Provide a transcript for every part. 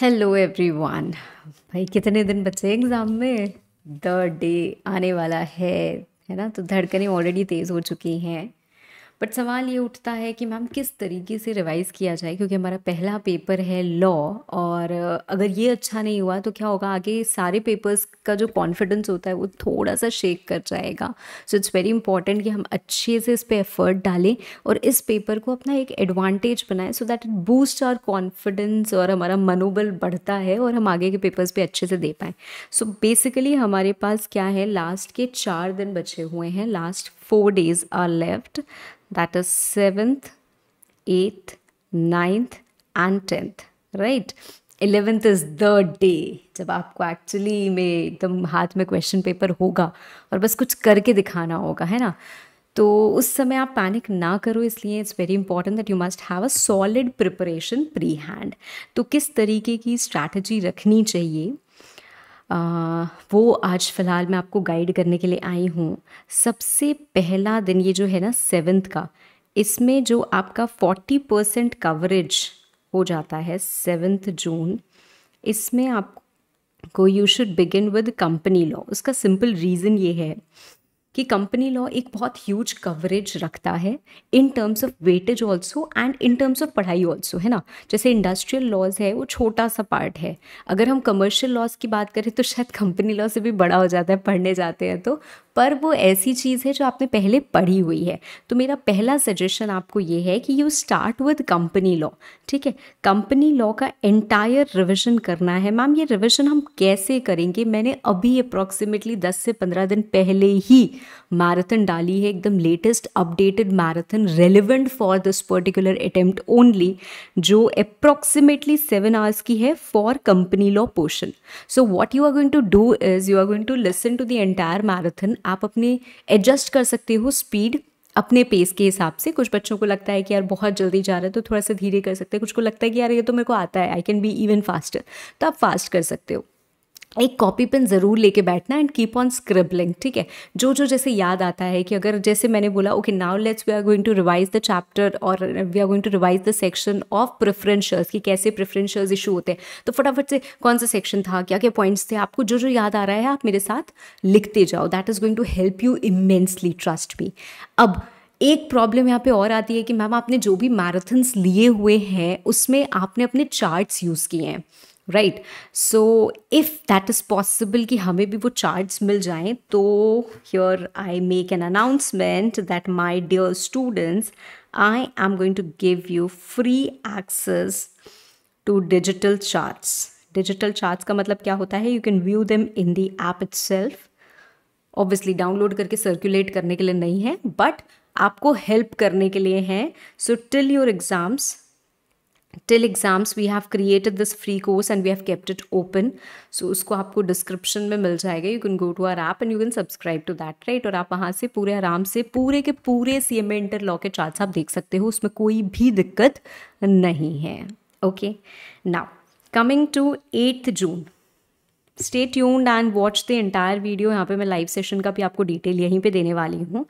Hello everyone भाई कितने दिन बचे एग्ज़ाम में द डे आने वाला है है ना तो धड़कनें ऑलरेडी तेज़ हो चुकी हैं बट सवाल ये उठता है कि मैम किस तरीके से रिवाइज़ किया जाए क्योंकि हमारा पहला पेपर है लॉ और अगर ये अच्छा नहीं हुआ तो क्या होगा आगे सारे पेपर्स का जो कॉन्फिडेंस होता है वो थोड़ा सा शेक कर जाएगा सो इट्स वेरी इंपॉर्टेंट कि हम अच्छे से इस पर एफर्ट डालें और इस पेपर को अपना एक एडवांटेज बनाएं so that it boost our confidence और हमारा मनोबल बढ़ता है और हम आगे के पेपर्स पर अच्छे से दे पाएँ सो बेसिकली हमारे पास क्या है लास्ट के चार दिन बचे हुए हैं last four days are left that is 7th 8th 9th and 10th right eleventh is the day जब आपको एक्चुअली में एकदम हाथ में क्वेश्चन पेपर होगा और बस कुछ करके दिखाना होगा है ना तो उस समय आप पैनिक ना करो इसलिए it's very important that you must have a solid preparation pre hand तो किस तरीके की स्ट्रैटेजी रखनी चाहिए वो आज फ़िलहाल मैं आपको गाइड करने के लिए आई हूँ सबसे पहला दिन ये जो है ना सेवन्थ का इसमें जो आपका फोर्टी परसेंट कवरेज हो जाता है सेवन्थ जून इसमें आपको you should begin with company law उसका सिंपल रीज़न ये है कि कंपनी लॉ एक बहुत ह्यूज कवरेज रखता है in terms of weightage also and in terms of पढ़ाई ऑल्सो है ना जैसे इंडस्ट्रियल लॉज है वो छोटा सा पार्ट है अगर हम कमर्शियल लॉज की बात करें तो शायद कंपनी लॉ से भी बड़ा हो जाता है पढ़ने जाते हैं तो पर वो ऐसी चीज़ है जो आपने पहले पढ़ी हुई है तो मेरा पहला सजेशन आपको ये है कि you start with company law ठीक है कंपनी लॉ का एंटायर रिविजन करना है मैम ये रिविजन हम कैसे करेंगे मैंने अभी अप्रॉक्सीमेटली 10 से 15 दिन पहले ही मैराथन डाली है एकदम latest updated marathon relevant for this particular attempt only जो अप्रॉक्सीमेटली सेवन आवर्स की है for company law portion so what you are going to do is you are going to listen to the entire marathon आप अपने adjust कर सकते हो speed अपने pace के हिसाब से कुछ बच्चों को लगता है कि यार बहुत जल्दी जा रहा है तो थोड़ा सा धीरे कर सकते हैं कुछ को लगता है कि यार ये तो मेरे को आता है I can be even faster तो आप फास्ट कर सकते हो एक कॉपी पेन ज़रूर लेके बैठना एंड कीप ऑन स्क्रिबलिंग ठीक है जो जो जैसे याद आता है कि अगर जैसे मैंने बोला okay now let's we are going to revise the chapter और we are going to revise the section of preference shares कि कैसे प्रेफरेंशर्स इशू होते हैं तो फटाफट से कौन सा सेक्शन था क्या क्या पॉइंट्स थे आपको जो जो याद आ रहा है आप मेरे साथ लिखते जाओ that is going to help you immensely trust me अब एक प्रॉब्लम यहाँ पे और आती है कि मैम आपने जो भी मैराथन्स लिए हुए हैं उसमें आपने अपने चार्ट्स यूज़ किए हैं right so if that is possible कि हमें भी वो चार्ज मिल जाएं तो here I make an announcement that my dear students I am going to give you free access to digital charts digital charts का मतलब क्या होता है you can view them in the app itself obviously download करके circulate करने के लिए नहीं है बट आपको हेल्प करने के लिए हैं so till your exams till exams we have created this free course and we have kept it open so उसको आपको डिस्क्रिप्शन में मिल जाएगा you can go to our app and you can subscribe to that right और आप वहाँ से पूरे आराम से पूरे के पूरे सी एम इंटर लॉ के चार्ट्स आप देख सकते हो उसमें कोई भी दिक्कत नहीं है okay now coming to eighth June stay tuned and watch the entire video यहाँ पे मैं लाइव सेशन का भी आपको डिटेल यहीं पे देने वाली हूँ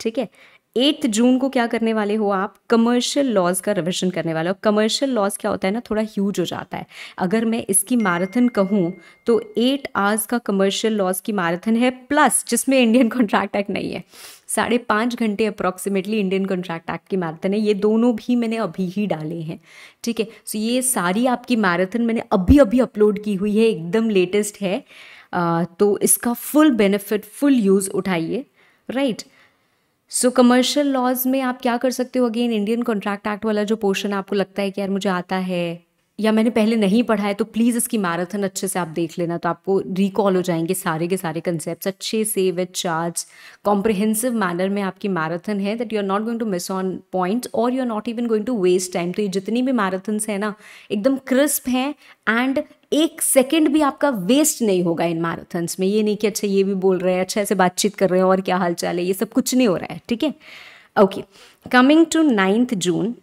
ठीक है एट्थ जून को क्या करने वाले हो आप कमर्शियल लॉज का रिविजन करने वाले हो कमर्शियल लॉज क्या होता है ना थोड़ा ह्यूज हो जाता है अगर मैं इसकी मैराथन कहूँ तो एट आवर्स का कमर्शियल लॉज की मैराथन है प्लस जिसमें इंडियन कॉन्ट्रैक्ट एक्ट नहीं है साढ़े पाँच घंटे अप्रॉक्सीमेटली इंडियन कॉन्ट्रैक्ट एक्ट की मैराथन है ये दोनों भी मैंने अभी ही डाले हैं ठीक है सो ये सारी आपकी मैराथन मैंने अभी अभी अपलोड की हुई है एकदम लेटेस्ट है आ, तो इसका फुल बेनिफिट फुल यूज़ उठाइए right right? So commercial laws में आप क्या कर सकते हो अगेन इंडियन कॉन्ट्रैक्ट एक्ट वाला जो पोर्शन आपको लगता है कि यार मुझे आता है या मैंने पहले नहीं पढ़ा है तो प्लीज़ इसकी मैराथन अच्छे से आप देख लेना तो आपको रिकॉल हो जाएंगे सारे के सारे कंसेप्ट अच्छे से विद चार्ज कॉम्प्रिहेंसिव मैनर में आपकी मैराथन है that you are not going to miss on points और you are not even going to waste time तो ये जितनी भी मैराथन्स हैं ना एकदम क्रिस्प हैं एंड एक सेकंड भी आपका वेस्ट नहीं होगा इन मैराथन्स में ये नहीं कि अच्छा ये भी बोल रहे हैं अच्छा ऐसे बातचीत कर रहे हैं और क्या हाल चाल है ये सब कुछ नहीं हो रहा है ठीक है okay coming to ninth June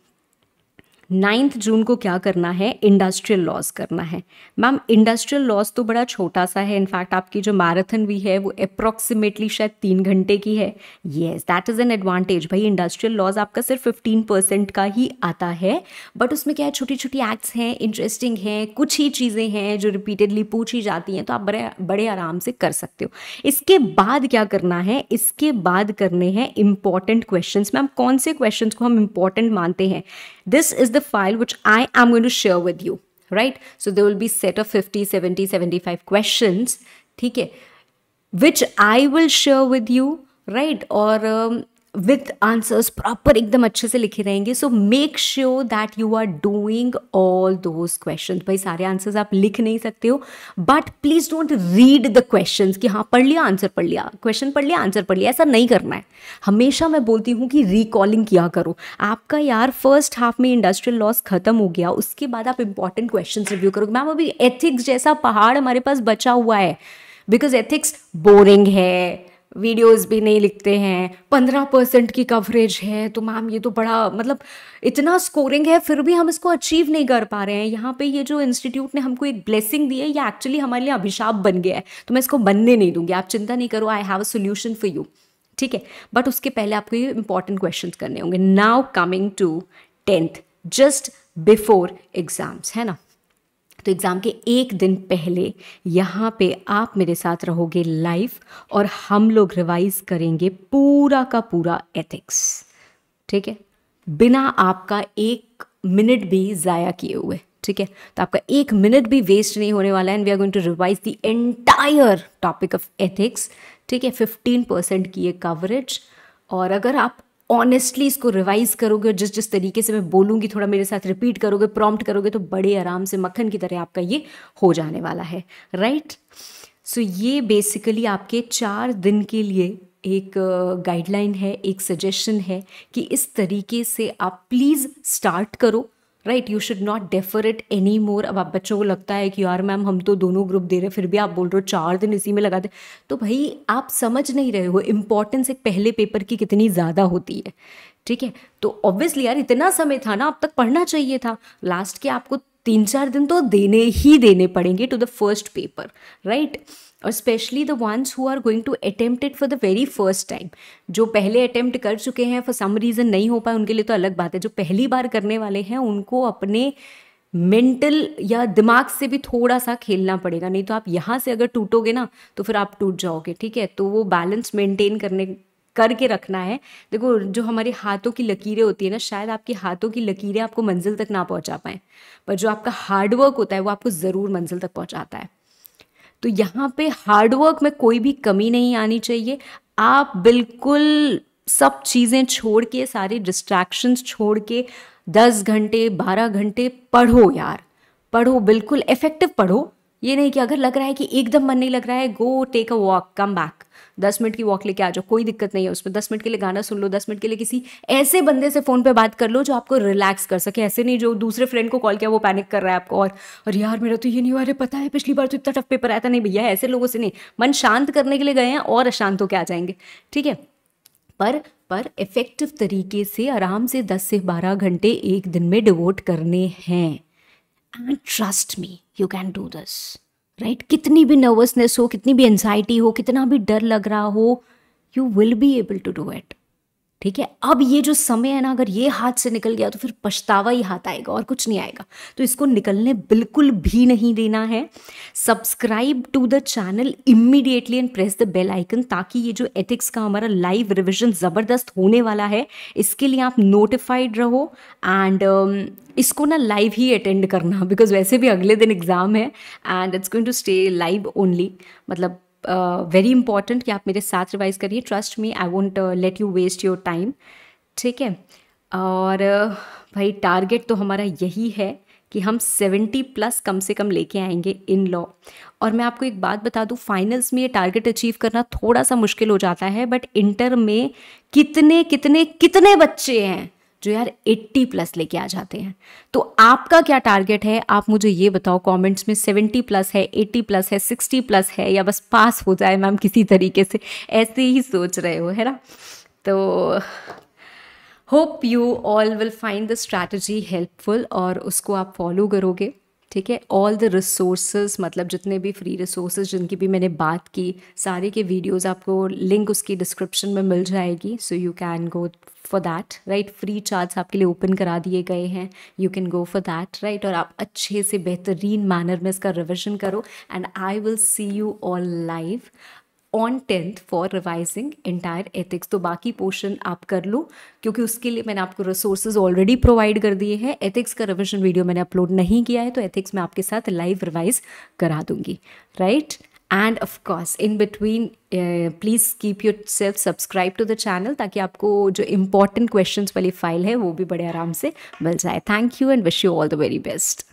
ninth June को क्या करना है इंडस्ट्रियल लॉस करना है मैम इंडस्ट्रियल लॉस तो बड़ा छोटा सा है इनफैक्ट आपकी जो मैराथन भी है वो अप्रॉक्सीमेटली शायद तीन घंटे की है yes that is an advantage भाई इंडस्ट्रियल लॉस आपका सिर्फ फिफ्टीन परसेंट का ही आता है बट उसमें क्या है छोटी छोटी एक्ट्स हैं इंटरेस्टिंग हैं कुछ ही चीज़ें हैं जो रिपीटेडली पूछी जाती हैं तो आप बड़े बड़े आराम से कर सकते हो इसके बाद क्या करना है इसके बाद करने हैं इंपॉर्टेंट क्वेश्चन मैम कौन से क्वेश्चन को हम इंपॉर्टेंट मानते हैं This is the file which I am going to share with you, right? So there will be set of 50, 70, 75 questions, okay? Which I will share with you, right? Or um, with answers proper एकदम अच्छे से लिखे रहेंगे so make sure that you are doing all those question भाई सारे answers आप लिख नहीं सकते हो but please don't read the question कि हाँ पढ़ लिया आंसर पढ़ लिया क्वेश्चन पढ़ लिया आंसर पढ़ लिया ऐसा नहीं करना है हमेशा मैं बोलती हूँ कि रिकॉलिंग किया करो आपका यार फर्स्ट हाफ में इंडस्ट्रियल लॉस खत्म हो गया उसके बाद आप इंपॉर्टेंट क्वेश्चन रिव्यू करोगे मैम अभी एथिक्स जैसा पहाड़ हमारे पास बचा हुआ है बिकॉज एथिक्स बोरिंग है वीडियोस भी नहीं लिखते हैं पंद्रह परसेंट की कवरेज है तो मैम ये तो बड़ा मतलब इतना स्कोरिंग है फिर भी हम इसको अचीव नहीं कर पा रहे हैं यहाँ पे ये जो इंस्टीट्यूट ने हमको एक ब्लेसिंग दी है ये एक्चुअली हमारे लिए अभिशाप बन गया है तो मैं इसको बनने नहीं दूंगी आप चिंता नहीं करो I have a solution for you ठीक है बट उसके पहले आपको ये इंपॉर्टेंट क्वेश्चन करने होंगे now coming to tenth just before exams है ना तो एग्ज़ाम के एक दिन पहले यहाँ पे आप मेरे साथ रहोगे लाइव और हम लोग रिवाइज करेंगे पूरा का पूरा एथिक्स ठीक है बिना आपका एक मिनट भी ज़ाया किए हुए ठीक है तो आपका एक मिनट भी वेस्ट नहीं होने वाला है and we are going to revise the entire topic of ethics ठीक है फिफ्टीन परसेंट की ये कवरेज और अगर आप ऑनेस्टली इसको रिवाइज करोगे और जिस जिस तरीके से मैं बोलूँगी थोड़ा मेरे साथ रिपीट करोगे प्रॉम्प्ट करोगे तो बड़े आराम से मक्खन की तरह आपका ये हो जाने वाला है राइट सो so, ये बेसिकली आपके चार दिन के लिए एक गाइडलाइन uh, है एक सजेशन है कि इस तरीके से आप प्लीज़ स्टार्ट करो right you should not defer it any more अब आप बच्चों को लगता है कि यार मैम हम तो दोनों ग्रुप दे रहे हैं फिर भी आप बोल रहे हो चार दिन इसी में लगा दे तो भाई आप समझ नहीं रहे हो इम्पॉर्टेंस एक पहले पेपर की कितनी ज़्यादा होती है ठीक है तो ऑब्वियसली यार इतना समय था ना अब तक पढ़ना चाहिए था लास्ट के आपको तीन चार दिन तो देने ही देने पड़ेंगे to the first paper right और specially the ones who are going to attempt it for the very first time जो पहले अटेम्प्ट कर चुके हैं फॉर सम रीज़न नहीं हो पाए उनके लिए तो अलग बात है जो पहली बार करने वाले हैं उनको अपने मेंटल या दिमाग से भी थोड़ा सा खेलना पड़ेगा नहीं तो आप यहाँ से अगर टूटोगे ना तो फिर आप टूट जाओगे ठीक है तो वो बैलेंस मेंटेन करने करके रखना है देखो जो हमारे हाथों की लकीरें होती है ना शायद आपकी हाथों की लकीरें आपको मंजिल तक ना पहुंचा पाए पर जो आपका हार्डवर्क होता है वो आपको ज़रूर मंजिल तक पहुंचाता है तो यहाँ पे हार्डवर्क में कोई भी कमी नहीं आनी चाहिए आप बिल्कुल सब चीज़ें छोड़ के सारे डिस्ट्रैक्शंस छोड़ के दस घंटे बारह घंटे पढ़ो यार पढ़ो बिल्कुल इफेक्टिव पढ़ो ये नहीं कि अगर लग रहा है कि एकदम मन नहीं लग रहा है go take a walk come back दस मिनट की वॉक लेके आ जाओ कोई दिक्कत नहीं है उसमें दस मिनट के लिए गाना सुन लो दस मिनट के लिए किसी ऐसे बंदे से फ़ोन पर बात कर लो जो आपको रिलैक्स कर सके ऐसे नहीं जो दूसरे फ्रेंड को कॉल किया वो पैनिक कर रहा है आपको और अरे यार मेरा तो ये नहीं हुआ अरे पता है पिछली बार तो इतना टफ पेपर आया था नहीं भैया ऐसे लोगों से नहीं मन शांत करने के लिए गए हैं और अशांत होकर आ जाएंगे ठीक है पर पर इफ़ेक्टिव तरीके से आराम से 10 से 12 घंटे एक दिन में डिवोट करने हैं and trust me you can do this right right? कितनी भी नर्वसनेस हो कितनी भी एनजाइटी हो कितना भी डर लग रहा हो you will be able to do it ठीक है अब ये जो समय है ना अगर ये हाथ से निकल गया तो फिर पछतावा ही हाथ आएगा और कुछ नहीं आएगा तो इसको निकलने बिल्कुल भी नहीं देना है subscribe to the channel immediately and press the bell icon ताकि ये जो एथिक्स का हमारा लाइव रिविजन ज़बरदस्त होने वाला है इसके लिए आप नोटिफाइड रहो एंड um, इसको ना लाइव ही अटेंड करना बिकॉज वैसे भी अगले दिन एग्ज़ाम है and it's going to stay live only मतलब वेरी इंपॉर्टेंट कि आप मेरे साथ रिवाइज करिए trust me I won't let you waste your time ठीक है और भाई टारगेट तो हमारा यही है कि हम 70 प्लस कम से कम लेके आएंगे इन लॉ और मैं आपको एक बात बता दूं फाइनल्स में ये टारगेट अचीव करना थोड़ा सा मुश्किल हो जाता है बट इंटर में कितने कितने कितने बच्चे हैं जो यार 80 प्लस लेके आ जाते हैं तो आपका क्या टारगेट है आप मुझे ये बताओ कमेंट्स में 70 प्लस है 80 प्लस है 60 प्लस है या बस पास हो जाए मैम किसी तरीके से ऐसे ही सोच रहे हो है ना तो hope you all will find the strategy helpful और उसको आप फॉलो करोगे ठीक है ऑल द रिसोर्सेज मतलब जितने भी फ्री रिसोर्सेज जिनकी भी मैंने बात की सारे के वीडियोस आपको लिंक उसकी डिस्क्रिप्शन में मिल जाएगी so you can go for that right free charge आपके लिए ओपन करा दिए गए हैं you can go for that right और आप अच्छे से बेहतरीन मैनर में इसका रिविजन करो and I will see you all live on tenth for revising entire ethics तो बाकी पोर्शन आप कर लो क्योंकि उसके लिए मैंने आपको रिसोर्सेज ऑलरेडी प्रोवाइड कर दिए हैं एथिक्स का रिविजन वीडियो मैंने अपलोड नहीं किया है तो एथिक्स मैं आपके साथ लाइव रिवाइज करा दूंगी right and of course in between please keep yourself subscribe to the channel ताकि आपको जो इंपॉर्टेंट क्वेश्चन वाली फाइल है वो भी बड़े आराम से मिल जाए thank you and wish you all the very best